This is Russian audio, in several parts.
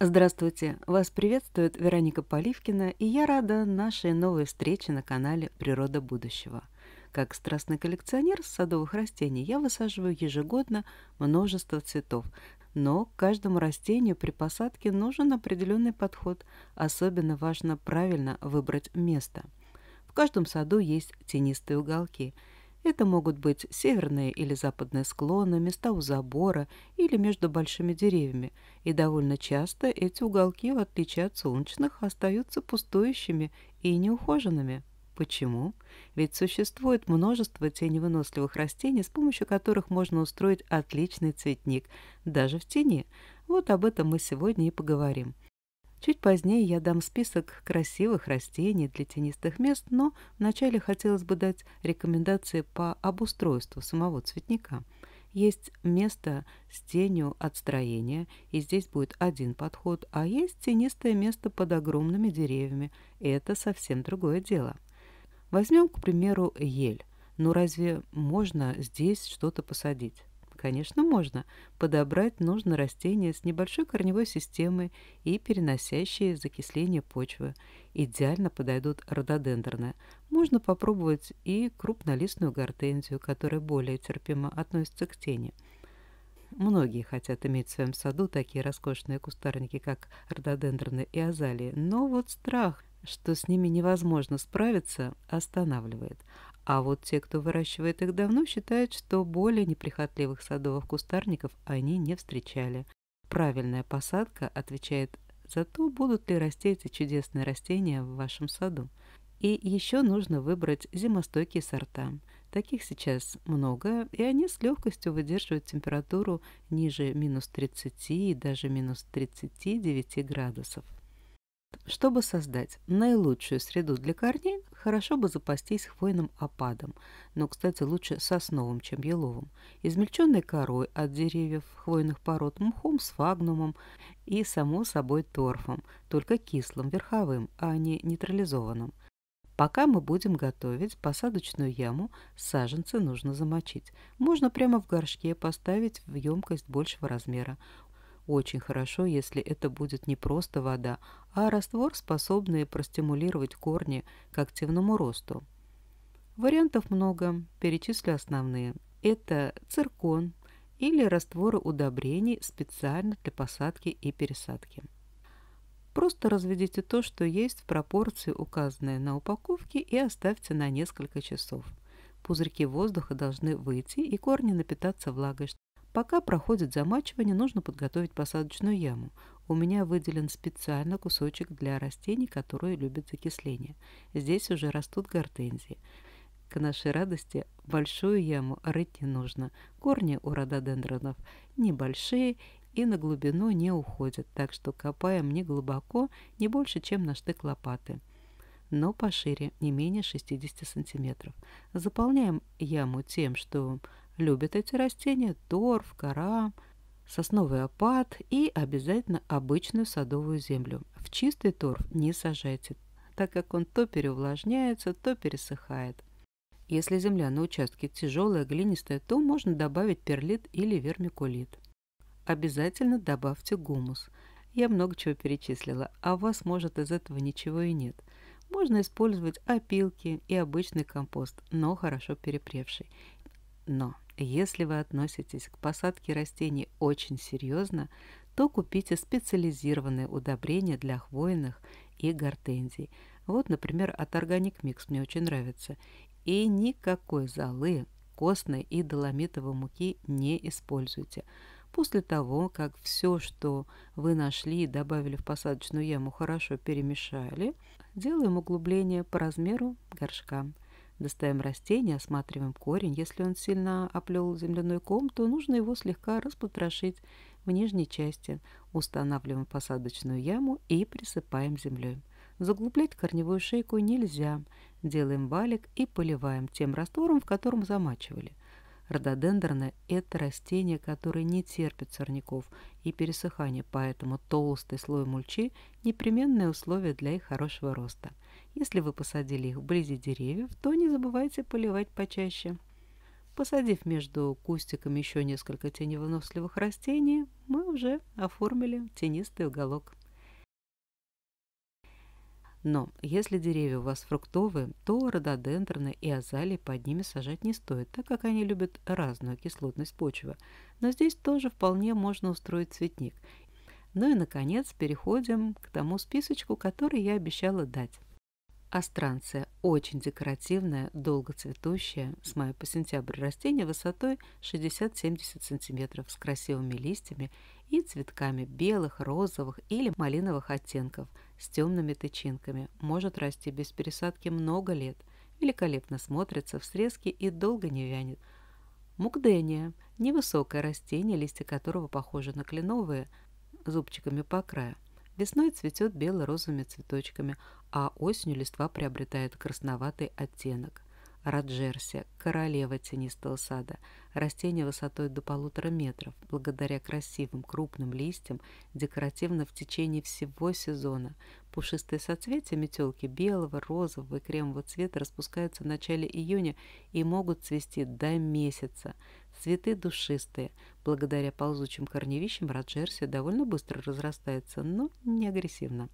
Здравствуйте! Вас приветствует Вероника Поливкина, и я рада нашей новой встрече на канале «Природа будущего». Как страстный коллекционер садовых растений я высаживаю ежегодно множество цветов, но каждому растению при посадке нужен определенный подход. Особенно важно правильно выбрать место. В каждом саду есть тенистые уголки – это могут быть северные или западные склоны, места у забора или между большими деревьями, и довольно часто эти уголки, в отличие от солнечных, остаются пустующими и неухоженными. Почему? Ведь существует множество теневыносливых растений, с помощью которых можно устроить отличный цветник, даже в тени. Вот об этом мы сегодня и поговорим. Чуть позднее я дам список красивых растений для тенистых мест, но вначале хотелось бы дать рекомендации по обустройству самого цветника. Есть место с тенью от строения, и здесь будет один подход, а есть тенистое место под огромными деревьями, и это совсем другое дело. Возьмем, к примеру, ель. Но ну, разве можно здесь что-то посадить? Конечно, можно. Подобрать нужно растение с небольшой корневой системой и переносящее закисление почвы. Идеально подойдут рододендроны. Можно попробовать и крупнолистную гортензию, которая более терпимо относится к тени. Многие хотят иметь в своем саду такие роскошные кустарники, как рододендроны и азалии, но вот страх, что с ними невозможно справиться, останавливает. А вот те, кто выращивает их давно, считают, что более неприхотливых садовых кустарников они не встречали. Правильная посадка отвечает за то, будут ли расти эти чудесные растения в вашем саду. И еще нужно выбрать зимостойкие сорта. Таких сейчас много, и они с легкостью выдерживают температуру ниже минус 30 и даже минус 39 градусов. Чтобы создать наилучшую среду для корней, хорошо бы запастись хвойным опадом, но, кстати, лучше сосновым, чем еловым, измельченной корой от деревьев хвойных пород, мхом, сфагнумом и, само собой, торфом, только кислым, верховым, а не нейтрализованным. Пока мы будем готовить посадочную яму, саженцы нужно замочить. Можно прямо в горшке поставить в емкость большего размера. Очень хорошо, если это будет не просто вода, а раствор, способный простимулировать корни к активному росту. Вариантов много, перечислю основные. Это циркон или растворы удобрений специально для посадки и пересадки. Просто разведите то, что есть в пропорции, указанной на упаковке, и оставьте на несколько часов. Пузырьки воздуха должны выйти и корни напитаться влагой, Пока проходит замачивание, нужно подготовить посадочную яму. У меня выделен специально кусочек для растений, которые любят закисление. Здесь уже растут гортензии. К нашей радости большую яму рыть не нужно. Корни у рододендронов небольшие и на глубину не уходят, так что копаем не глубоко, не больше, чем на штык лопаты но пошире, не менее 60 сантиметров. Заполняем яму тем, что Любят эти растения торф, кора, сосновый опад и обязательно обычную садовую землю. В чистый торф не сажайте, так как он то переувлажняется, то пересыхает. Если земля на участке тяжелая, глинистая, то можно добавить перлит или вермикулит. Обязательно добавьте гумус. Я много чего перечислила, а у вас, может, из этого ничего и нет. Можно использовать опилки и обычный компост, но хорошо перепревший. Но если вы относитесь к посадке растений очень серьезно, то купите специализированные удобрения для хвойных и гортензий. Вот, например, от Organic Mix мне очень нравится. И никакой золы, костной и доломитовой муки не используйте. После того, как все, что вы нашли и добавили в посадочную яму, хорошо перемешали, делаем углубление по размеру горшка. Достаем растение, осматриваем корень. Если он сильно оплел земляной ком, то нужно его слегка распотрошить в нижней части. Устанавливаем посадочную яму и присыпаем землей. Заглублять корневую шейку нельзя. Делаем валик и поливаем тем раствором, в котором замачивали. Рододендроны – это растение, которое не терпит сорняков и пересыхания, поэтому толстый слой мульчи – непременное условие для их хорошего роста – если вы посадили их вблизи деревьев, то не забывайте поливать почаще. Посадив между кустиками еще несколько теневыносливых растений, мы уже оформили тенистый уголок. Но если деревья у вас фруктовые, то рододендроны и азалии под ними сажать не стоит, так как они любят разную кислотность почвы. Но здесь тоже вполне можно устроить цветник. Ну и, наконец, переходим к тому списочку, который я обещала дать. Астранция очень декоративное, долгоцветущее с мая по сентябрь растение высотой 60-70 см с красивыми листьями и цветками белых, розовых или малиновых оттенков с темными тычинками. Может расти без пересадки много лет. Великолепно смотрится в срезке и долго не вянет. Мукдения – невысокое растение, листья которого похожи на кленовые, зубчиками по краю. Весной цветет бело-розовыми цветочками, а осенью листва приобретает красноватый оттенок. Раджерсия – королева тенистого сада, растение высотой до полутора метров, благодаря красивым крупным листьям, декоративно в течение всего сезона. Пушистые соцветия метелки белого, розового и кремового цвета распускаются в начале июня и могут цвести до месяца. Цветы душистые. Благодаря ползучим корневищам раджерсия довольно быстро разрастается, но не агрессивно.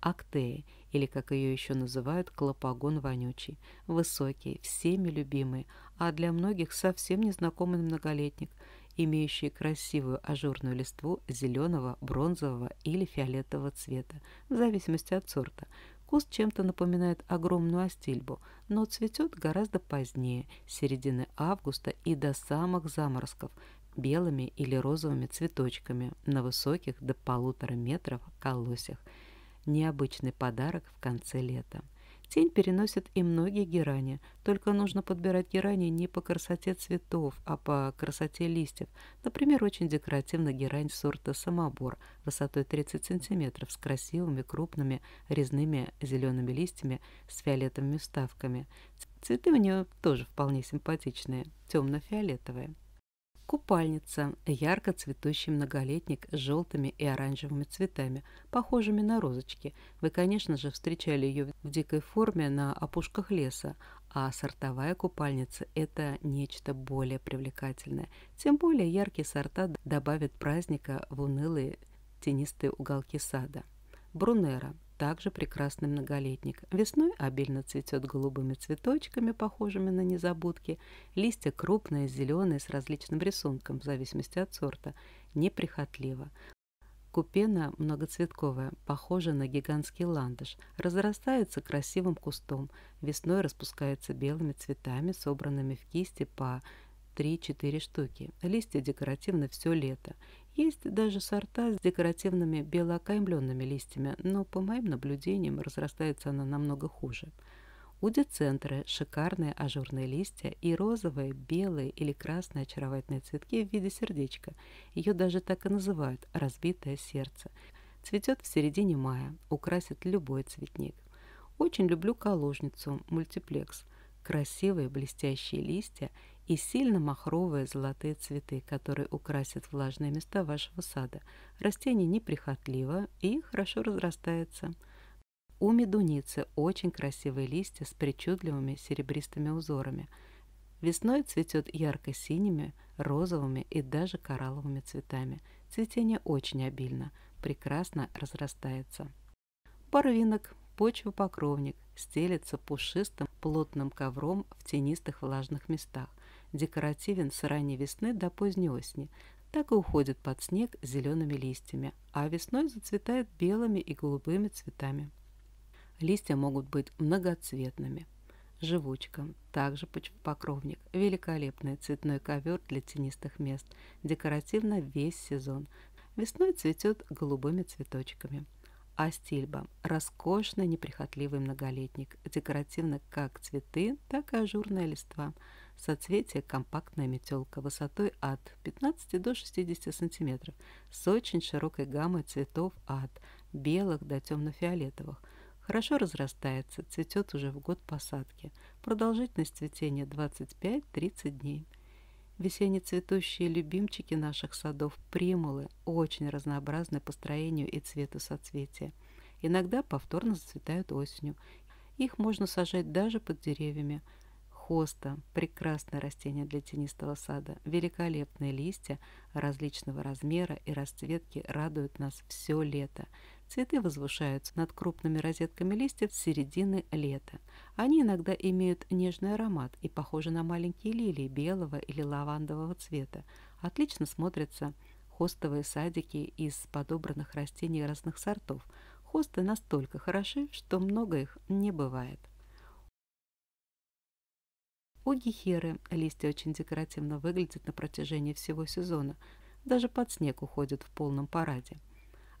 Актея, или как ее еще называют, клопогон вонючий. Высокий, всеми любимый, а для многих совсем незнакомый многолетник, имеющий красивую ажурную листву зеленого, бронзового или фиолетового цвета, в зависимости от сорта – Куст чем-то напоминает огромную остильбу, но цветет гораздо позднее, с середины августа и до самых заморозков, белыми или розовыми цветочками на высоких до полутора метров колосях. Необычный подарок в конце лета. Тень переносят и многие герани, только нужно подбирать герани не по красоте цветов, а по красоте листьев. Например, очень декоративна герань сорта самобор высотой 30 см с красивыми крупными резными зелеными листьями с фиолетовыми вставками. Цветы у нее тоже вполне симпатичные, темно-фиолетовые. Купальница – ярко цветущий многолетник с желтыми и оранжевыми цветами, похожими на розочки. Вы, конечно же, встречали ее в дикой форме на опушках леса, а сортовая купальница – это нечто более привлекательное. Тем более яркие сорта добавят праздника в унылые тенистые уголки сада. Брунера также прекрасный многолетник. Весной обильно цветет голубыми цветочками, похожими на незабудки. Листья крупные, зеленые, с различным рисунком, в зависимости от сорта. Неприхотливо. Купена многоцветковая, похожа на гигантский ландыш, разрастается красивым кустом, весной распускается белыми цветами, собранными в кисти по 3-4 штуки. Листья декоративны все лето. Есть даже сорта с декоративными белоокаймленными листьями, но, по моим наблюдениям, разрастается она намного хуже. У децентры шикарные ажурные листья и розовые, белые или красные очаровательные цветки в виде сердечка. Ее даже так и называют «разбитое сердце». Цветет в середине мая, украсит любой цветник. Очень люблю калужницу, мультиплекс. Красивые блестящие листья – и сильно махровые золотые цветы, которые украсят влажные места вашего сада. Растение неприхотливо и хорошо разрастается. У медуницы очень красивые листья с причудливыми серебристыми узорами. Весной цветет ярко-синими, розовыми и даже коралловыми цветами. Цветение очень обильно, прекрасно разрастается. Барвинок, почвопокровник, стелется пушистым плотным ковром в тенистых влажных местах декоративен с ранней весны до поздней осени, так и уходит под снег зелеными листьями, а весной зацветает белыми и голубыми цветами. Листья могут быть многоцветными. Живучка, также покровник, великолепный цветной ковер для тенистых мест, декоративно весь сезон. Весной цветет голубыми цветочками. Астильба – роскошный неприхотливый многолетник, декоративно как цветы, так и ажурная листва – Соцветие – компактная метелка высотой от 15 до 60 сантиметров, с очень широкой гаммой цветов от белых до темно-фиолетовых. Хорошо разрастается, цветет уже в год посадки. Продолжительность цветения 25-30 дней. Весенне цветущие любимчики наших садов – примулы, очень разнообразны по строению и цвету соцветия. Иногда повторно зацветают осенью. Их можно сажать даже под деревьями – хоста – прекрасное растение для тенистого сада. Великолепные листья различного размера и расцветки радуют нас все лето. Цветы возвышаются над крупными розетками листьев с середины лета. Они иногда имеют нежный аромат и похожи на маленькие лилии белого или лавандового цвета. Отлично смотрятся хостовые садики из подобранных растений разных сортов. Хосты настолько хороши, что много их не бывает. У гихеры листья очень декоративно выглядят на протяжении всего сезона, даже под снег уходят в полном параде.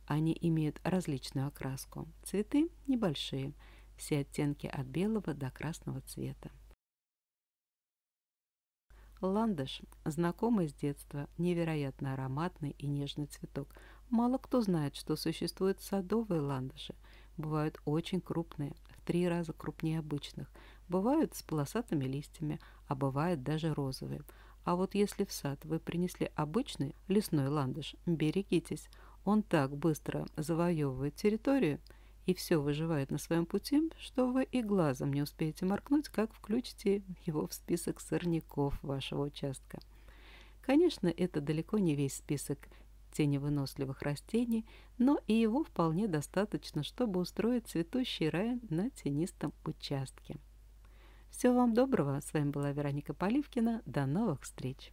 Они имеют различную окраску. Цветы небольшие, все оттенки от белого до красного цвета. Ландыш – знакомый с детства, невероятно ароматный и нежный цветок. Мало кто знает, что существуют садовые ландыши. Бывают очень крупные, в три раза крупнее обычных – Бывают с полосатыми листьями, а бывают даже розовые. А вот если в сад вы принесли обычный лесной ландыш, берегитесь. Он так быстро завоевывает территорию и все выживает на своем пути, что вы и глазом не успеете моркнуть, как включите его в список сорняков вашего участка. Конечно, это далеко не весь список теневыносливых растений, но и его вполне достаточно, чтобы устроить цветущий рай на тенистом участке. Всего вам доброго. С вами была Вероника Поливкина. До новых встреч.